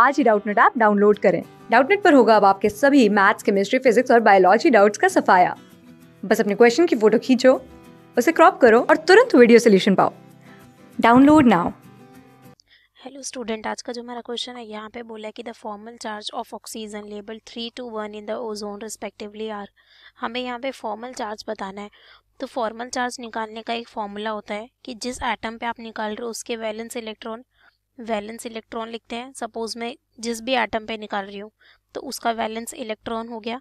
आज ही Doubtnut app download करें डाउटनेट पर होगा अब आपके सभी मैथ्स केमिस्ट्री फिजिक्स और बायोलॉजी डाउट्स का सफाया बस अपने क्वेश्चन की फोटो खींचो उसे क्रॉप करो और तुरंत वीडियो सोल्यूशन पाओ डाउनलोड नाउ हेलो स्टूडेंट आज का जो मेरा क्वेश्चन है यहाँ पे बोला है कि the formal charge of oxygen label three two one in the ozone respectively are हमें यहाँ पे फॉर्मल चार्ज बताना है तो फॉर्मल चार्ज निकालने का एक फॉर्मूला होता है कि जिस एटम पे आप निकाल रहे हो उसके वैलेंस इलेक्ट्रॉन वैलेंस इलेक्ट्रॉन लिखते हैं सपोज मैं जिस भी एटम पे निकाल रही हूँ तो उसका वैलेंस इलेक्ट्रॉन हो गया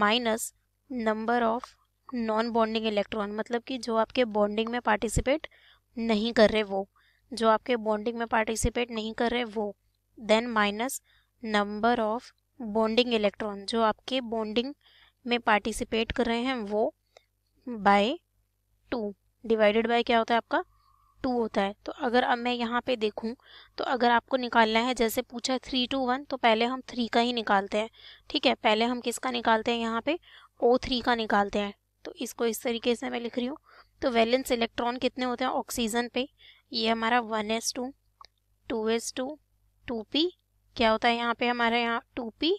minus number of non bonding electron मतलब कि जो आपके बॉन्डिंग में पार्टिसिपेट नहीं कर रहे वो जो आपके बॉन्डिंग में पार्टिसिपेट नहीं कर रहे वो then minus number of bonding electron जो आपके बॉन्डिंग में पार्टिसिपेट कर रहे हैं वो बाय टू डिवाइडेड बाय क्या होता है आपका टू होता है तो अगर अब मैं यहाँ पे देखूँ तो अगर आपको निकालना है जैसे पूछा थ्री टू वन तो पहले हम थ्री का ही निकालते हैं ठीक है पहले हम किसका निकालते हैं यहाँ पे ओ थ्री का निकालते हैं तो इसको इस तरीके से मैं लिख रही हूँ तो वैलेंस इलेक्ट्रॉन कितने होते हैं ऑक्सीजन पे ये हमारा one S two two S two two P क्या होता है यहाँ पे हमारा यहाँ टू पी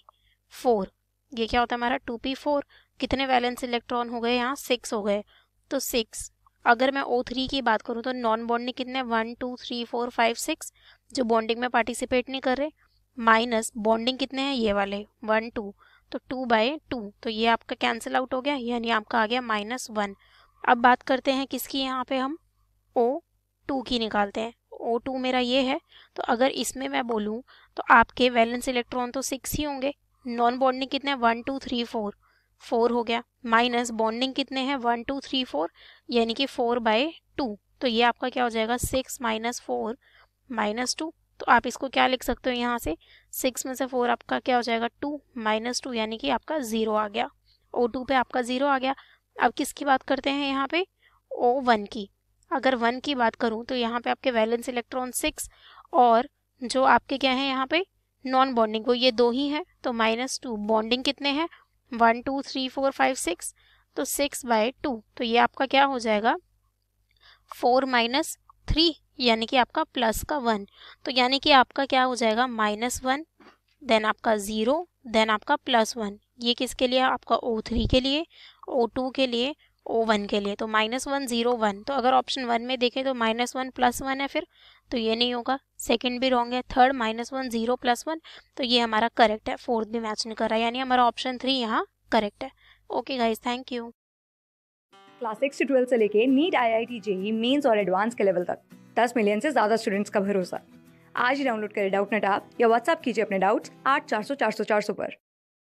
फोर ये क्या होता है हमारा टू पी फोर कितने वैलेंस इलेक्ट्रॉन हो गए यहाँ सिक्स हो गए तो सिक्स अगर मैं ओ थ्री की बात करूँ तो नॉन बॉन्डिंग कितने one two three four five six जो बॉन्डिंग में पार्टिसिपेट नहीं कर रहे माइनस बॉन्डिंग कितने हैं ये वाले वन टू तो टू बाई टू तो ये आपका कैंसिल आउट हो गया यानी आपका आ गया माइनस वन अब बात करते हैं किसकी यहाँ पे हम ओ टू की निकालते हैं ओ टू मेरा ये है तो अगर इसमें मैं बोलूँ तो आपके वैलेंस इलेक्ट्रॉन तो सिक्स ही होंगे नॉन बॉन्डिंग कितने one two three four four हो गया माइनस बॉन्डिंग कितने हैं वन टू थ्री फोर यानी कि फोर बाई टू तो ये आपका क्या हो जाएगा six minus four minus two तो आप इसको क्या लिख सकते हो यहाँ से सिक्स में से फोर आपका क्या हो जाएगा टू माइनस टू यानी कि आपका ज़ीरो आ गया ओ टू पे आपका ज़ीरो आ गया अब किसकी बात करते हैं यहाँ पे ओ वन की अगर वन की बात करूँ तो यहाँ पे आपके वैलेंस इलेक्ट्रॉन सिक्स और जो आपके क्या है यहाँ पे नॉन बॉन्डिंग वो ये दो ही हैं तो माइनस टू बॉन्डिंग कितने हैं one two three four five six तो सिक्स बाय टू तो ये आपका क्या हो जाएगा फोर माइनस थ्री यानी कि आपका प्लस का वन तो यानी कि आपका क्या हो जाएगा माइनस वन देन आपका ज़ीरो देन आपका प्लस वन ये किसके लिए आपका ओ थ्री के लिए ओ टू के लिए ओ वन के लिए तो माइनस वन ज़ीरो वन तो अगर ऑप्शन वन में देखें तो माइनस वन प्लस वन है फिर तो ये नहीं होगा सेकंड भी रॉन्ग है third minus one zero plus one तो ये हमारा करेक्ट है फोर्थ भी मैच नहीं कर रहा है यानी हमारा ऑप्शन थ्री यहाँ करेक्ट है okay guys thank you class six से ट्वेल्थ से लेके NEET I I T JEE Mains और एडवांस के लेवल तक दस मिलियन से ज़्यादा स्टूडेंट्स का भरोसा आज ही डाउनलोड करें डाउट नेट आप या व्हाट्सअप कीजिए अपने डाउट्स आठ चार सौ चार सौ चार सौ पर